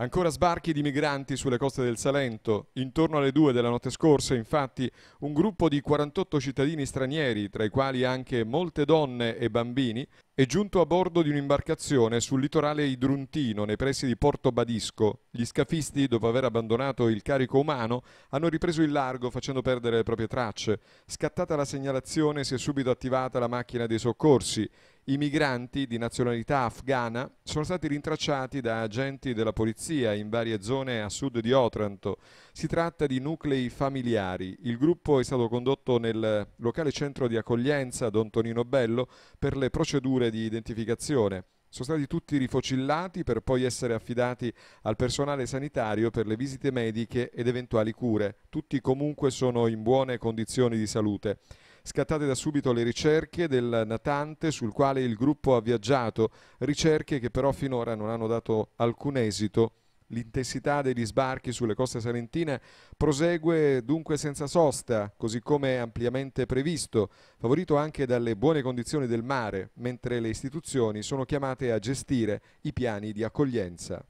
Ancora sbarchi di migranti sulle coste del Salento. Intorno alle due della notte scorsa, infatti, un gruppo di 48 cittadini stranieri, tra i quali anche molte donne e bambini, è giunto a bordo di un'imbarcazione sul litorale idruntino, nei pressi di Porto Badisco. Gli scafisti, dopo aver abbandonato il carico umano, hanno ripreso il largo facendo perdere le proprie tracce. Scattata la segnalazione, si è subito attivata la macchina dei soccorsi. I migranti di nazionalità afghana sono stati rintracciati da agenti della polizia in varie zone a sud di Otranto. Si tratta di nuclei familiari. Il gruppo è stato condotto nel locale centro di accoglienza Don Tonino Bello per le procedure di identificazione. Sono stati tutti rifocillati per poi essere affidati al personale sanitario per le visite mediche ed eventuali cure. Tutti comunque sono in buone condizioni di salute. Scattate da subito le ricerche del natante sul quale il gruppo ha viaggiato, ricerche che però finora non hanno dato alcun esito. L'intensità degli sbarchi sulle coste salentine prosegue dunque senza sosta, così come ampiamente previsto, favorito anche dalle buone condizioni del mare, mentre le istituzioni sono chiamate a gestire i piani di accoglienza.